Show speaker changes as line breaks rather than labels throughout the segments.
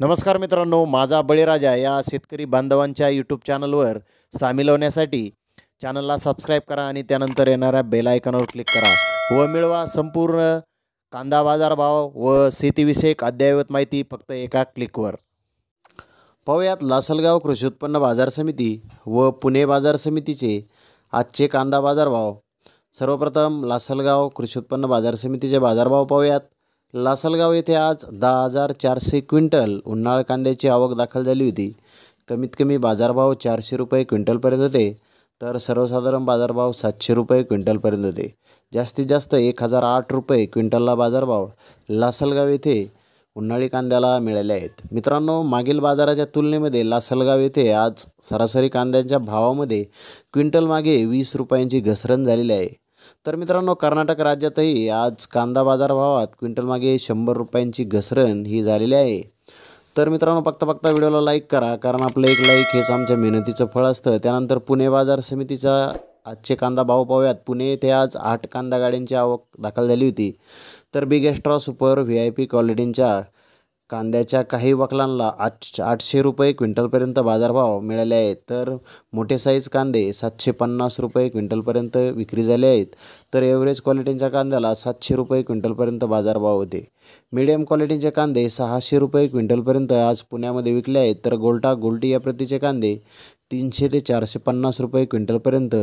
नमस्कार मित्रांनो माझा बळीराजा या शेतकरी बांधवांच्या यूट्यूब चॅनलवर सामील होण्यासाठी चॅनलला सबस्क्राईब करा आणि त्यानंतर येणाऱ्या बेलायकनवर क्लिक करा व मिळवा संपूर्ण कांदा बाजारभाव व शेतीविषयक अद्ययावत माहिती फक्त एका क्लिकवर पाहूयात लासलगाव कृषी उत्पन्न बाजार समिती व पुणे बाजार समितीचे आजचे कांदा बाजारभाव सर्वप्रथम लासलगाव कृषी उत्पन्न बाजार समितीचे बाजारभाव पाहूयात लासलगाव येथे आज दहा हजार चारशे क्विंटल उन्हाळ कांद्याची आवक दाखल झाली होती कमीत कमी बाजारभाव चारशे रुपये क्विंटलपर्यंत होते तर सर्वसाधारण बाजारभाव सातशे रुपये क्विंटलपर्यंत होते जास्तीत जास्त एक हजार आठ रुपये क्विंटलला बाजारभाव लासलगाव येथे उन्हाळी कांद्याला मिळाले आहेत मित्रांनो मागील बाजाराच्या तुलनेमध्ये लासलगाव येथे आज सरासरी कांद्यांच्या भावामध्ये क्विंटलमागे वीस रुपयांची घसरण झालेली आहे तर मित्रांनो कर्नाटक राज्यातही आज कांदा बाजारभावात क्विंटलमागे शंभर रुपयांची घसरण ही झालेली आहे तर मित्रांनो फक्त फक्त व्हिडिओला लाईक करा कारण आपलं एक लाईक हेच आमच्या मेहनतीचं फळ असतं त्यानंतर पुणे बाजार समितीचा आजचे कांदा भाव पाहूयात पुणे येथे आज आठ कांदा गाड्यांची आवक दाखल झाली होती तर biggest raw super V I P क्वालिटींच्या कांद्याच्या काही वकलांना आठ आठशे रुपये क्विंटलपर्यंत बाजारभाव मिळाले आहेत तर मोठे साईज कांदे सातशे पन्नास रुपये क्विंटलपर्यंत विक्री झाले आहेत तर एव्हरेज क्वालिटींच्या कांद्याला सातशे रुपये क्विंटलपर्यंत बाजारभाव होते मीडियम क्वालिटीचे कांदे सहाशे रुपये क्विंटलपर्यंत आज पुण्यामध्ये विकले आहेत तर गोल्टा गोल्टी या प्रतीचे कांदे तीनशे ते चारशे पन्नास रुपये क्विंटलपर्यंत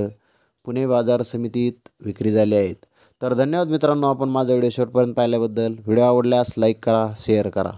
पुणे बाजार समितीत विक्री झाले आहेत तर धन्यवाद मित्रांनो आपण माझा व्हिडिओ शेवटपर्यंत पाहिल्याबद्दल व्हिडिओ आवडल्यास लाईक करा शेअर करा